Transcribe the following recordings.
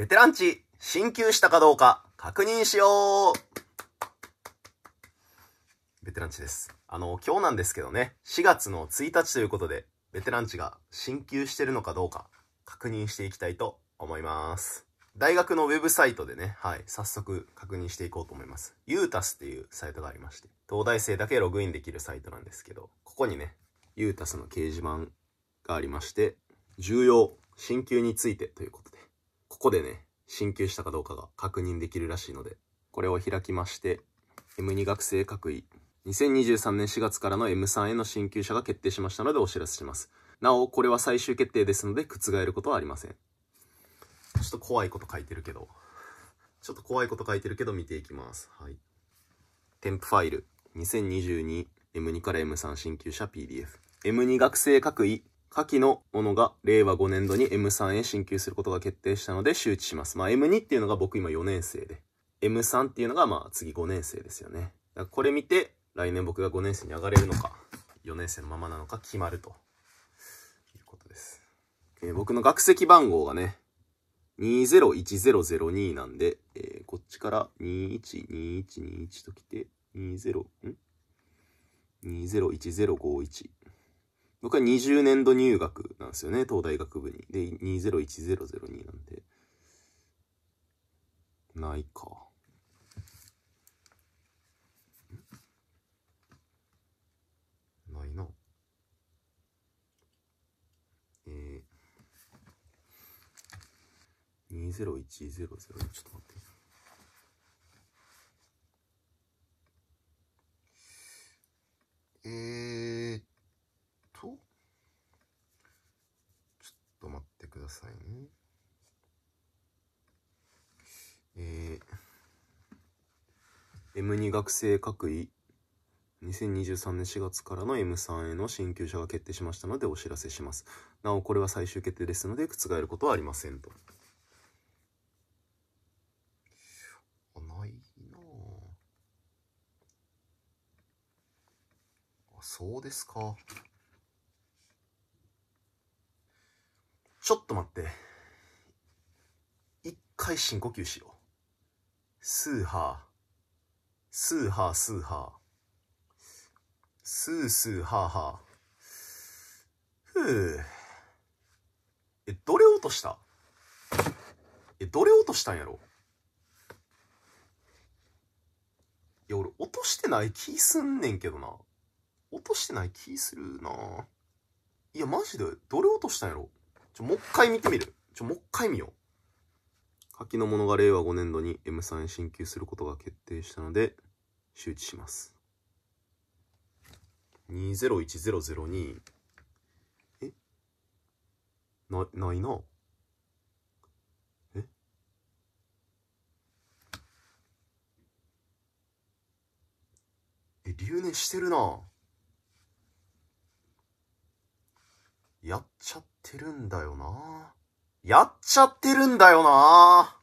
ベテランチ、進級したかどうか確認しようベテランチです。あの、今日なんですけどね、4月の1日ということで、ベテラン値が進級してるのかどうか確認していきたいと思います。大学のウェブサイトでね、はい、早速確認していこうと思います。ユータスっていうサイトがありまして、東大生だけログインできるサイトなんですけど、ここにね、ユータスの掲示板がありまして、重要、進級についてということで、ここでね、進級したかどうかが確認できるらしいので、これを開きまして、M2 学生各位、2023年4月からの M3 への進級者が決定しましたのでお知らせします。なお、これは最終決定ですので、覆ることはありません。ちょっと怖いこと書いてるけど、ちょっと怖いこと書いてるけど見ていきます。はい。添付ファイル、2022M2 から M3 進級者 PDF。M2 学生各位、下記のものが令和5年度に M3 へ進級することが決定したので周知します。まあ M2 っていうのが僕今4年生で、M3 っていうのがまあ次5年生ですよね。これ見て来年僕が5年生に上がれるのか、4年生のままなのか決まるということです。えー、僕の学籍番号がね、201002なんで、えー、こっちから212121と来て、20、ん ?201051。僕は20年度入学なんですよね、東大学部に。で、201002なんで。ないか。ないな。えー、201002、ちょっと待って。さいね。えー、M2 学生各位、2023年4月からの M3 への進級者が決定しましたのでお知らせします。なお、これは最終決定ですので、覆ることはありませんと。ないなあそうですか。ちょっと待って。一回深呼吸しよう。スーハー。スーハースーハー。スースーハーハー。ふぅ。え、どれ落としたえ、どれ落としたんやろいや、俺落としてない気すんねんけどな。落としてない気するないや、マジで、どれ落としたんやろちょ、もう一回見てみる。ちょ、もう一回見よう。柿の者が令和5年度に M 3へ進級することが決定したので、周知します。201002えな、ないな。ええ、留年してるな。やっちゃってるんだよなやっちゃってるんだよな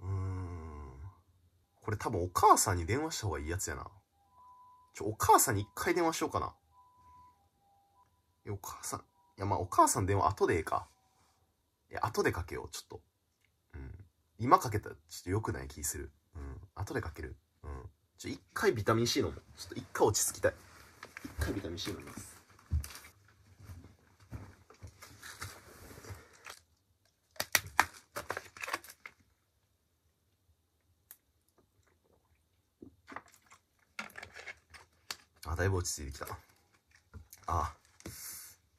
うーん。これ多分お母さんに電話した方がいいやつやな。ちょ、お母さんに一回電話しようかな。え、お母さん。いや、まあ、お母さん電話後でええか。いや、後でかけよう、ちょっと。うん。今かけたらちょっと良くない気する。うん。後でかける。うん。ちょ、一回ビタミン C 飲もう。ちょっと一回落ち着きたい。一回ビタミン C 飲みます。だいぶ落ち着いてきたあ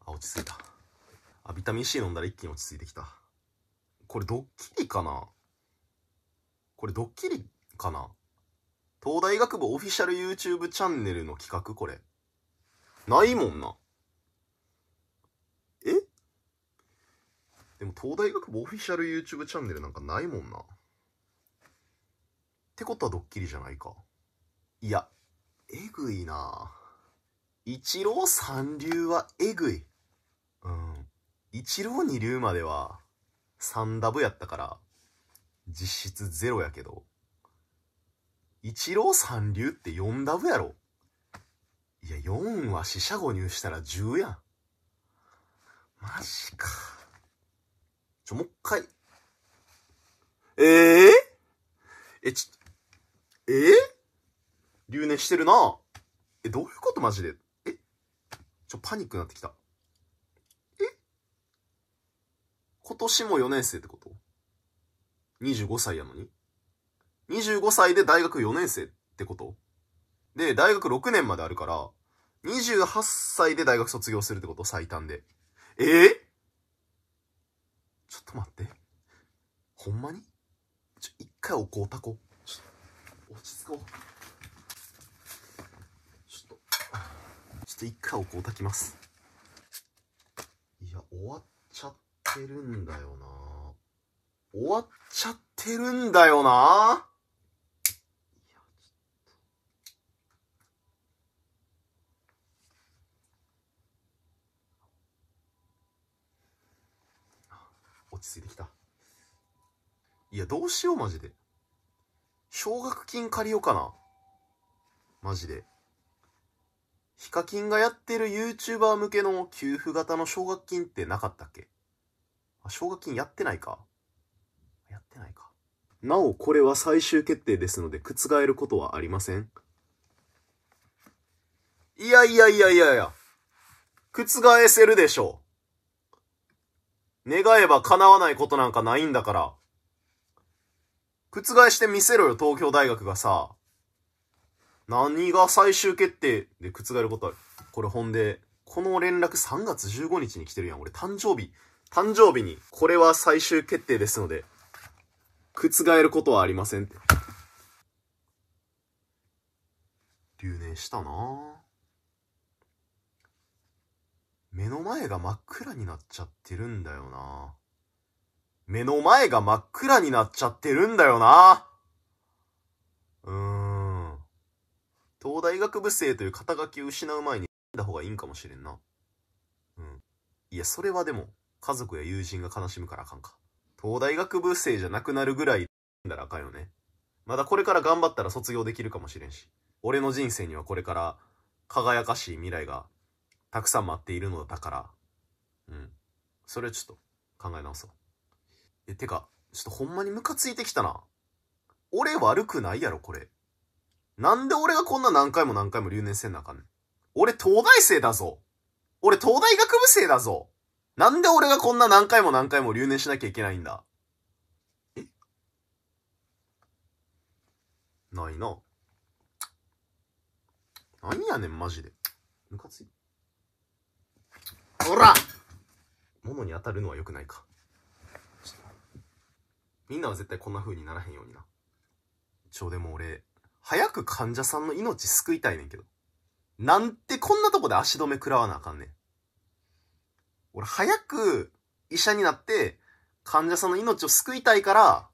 あ落ち着いたあビタミン C 飲んだら一気に落ち着いてきたこれドッキリかなこれドッキリかな東大学部オフィシャル YouTube チャンネルの企画これないもんなえでも東大学部オフィシャル YouTube チャンネルなんかないもんなってことはドッキリじゃないかいやえぐいな一郎三流はえぐい。うん。一郎二流までは三ダブやったから、実質ゼロやけど。一郎三流って四ダブやろ。いや、四は四捨五入したら十やん。マジか。ちょ、もう一回。ええー、え、ち、えー留年してるな。え、どういうことマジでえちょ、パニックになってきた。え今年も4年生ってこと ?25 歳やのに ?25 歳で大学4年生ってことで、大学6年まであるから、28歳で大学卒業するってこと最短で。えー、ちょっと待って。ほんまにちょ、一回おこうたこ。ちょっと、落ち着こう。ょっと一回おこう炊きます。いや、終わっちゃってるんだよな終わっちゃってるんだよな落ち着いてきた。いや、どうしよう、マジで。奨学金借りようかな。マジで。ヒカキンがやってる YouTuber 向けの給付型の奨学金ってなかったっけあ、奨学金やってないかやってないか。なお、これは最終決定ですので、覆ることはありません。いやいやいやいやいや。覆せるでしょう。願えば叶わないことなんかないんだから。覆してみせろよ、東京大学がさ。何が最終決定で覆ることある。これほんで、この連絡3月15日に来てるやん。俺誕生日。誕生日に、これは最終決定ですので、覆ることはありませんって。留年したな目の前が真っ暗になっちゃってるんだよな目の前が真っ暗になっちゃってるんだよなうーん。東大学部生という肩書きを失う前に死んだ方がいいんかもしれんな。うん。いや、それはでも、家族や友人が悲しむからあかんか。東大学部生じゃなくなるぐらい死んだらあかんよね。まだこれから頑張ったら卒業できるかもしれんし。俺の人生にはこれから輝かしい未来がたくさん待っているのだから。うん。それはちょっと考え直そう。え、てか、ちょっとほんまにムカついてきたな。俺悪くないやろ、これ。なんで俺がこんな何回も何回も留年せんなあかんねん。俺東大生だぞ。俺東大学部生だぞ。なんで俺がこんな何回も何回も留年しなきゃいけないんだ。えないな。なんやねん、マジで。ムカつい。ほら物に当たるのは良くないか。みんなは絶対こんな風にならへんようにな。ちょうでも俺、早く患者さんの命救いたいねんけど。なんてこんなとこで足止め食らわなあかんねん。俺早く医者になって患者さんの命を救いたいから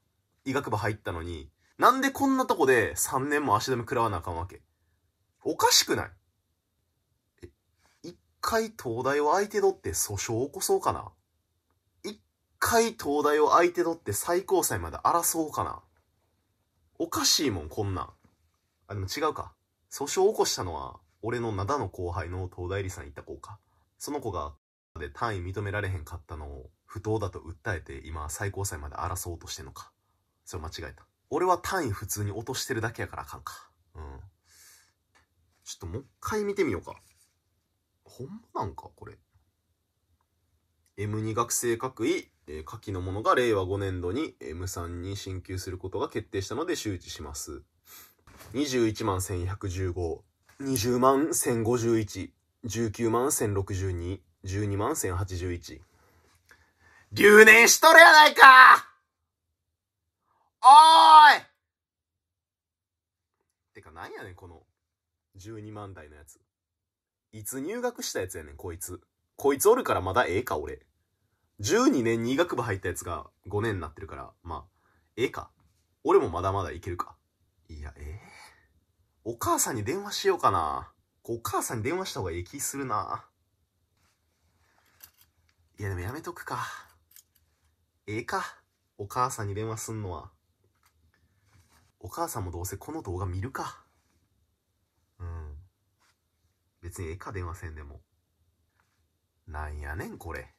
医学部入ったのに、なんでこんなとこで3年も足止め食らわなあかんわけおかしくないえ、一回東大を相手取って訴訟を起こそうかな一回東大を相手取って最高裁まで争おうかなおかしいもん、こんなん。あ、でも違うか。訴訟を起こしたのは、俺の灘の後輩の東大理さん行った子か。その子が、で単位認められへんかったのを、不当だと訴えて、今、最高裁まで争おうとしてんのか。それ間違えた。俺は単位普通に落としてるだけやからあかんか。うん。ちょっともう一回見てみようか。ほんまなんか、これ。M2 学生各位、えー、下記のものが令和5年度に M3 に進級することが決定したので周知します。21万1115、20万1051、19万1062、12万1081。留年しとるやないかおーいてかなんやねん、この12万台のやつ。いつ入学したやつやねん、こいつ。こいつおるからまだええか、俺。12年に医学部入ったやつが5年になってるから、まあ、ええか。俺もまだまだいけるか。いや、えー、お母さんに電話しようかな。お母さんに電話した方がいい気するな。いや、でもやめとくか。ええー、か。お母さんに電話すんのは。お母さんもどうせこの動画見るか。うん。別にええか電話せんでも。なんやねん、これ。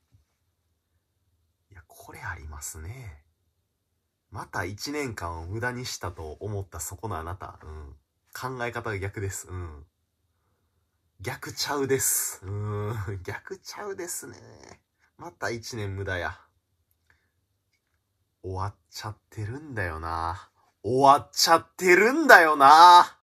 いや、これありますね。また1年間を無駄にしたと思ったそこのあなた。うん。考え方が逆です。うん。逆ちゃうです。うん。逆ちゃうですね。また1年無駄や。終わっちゃってるんだよな。終わっちゃってるんだよな。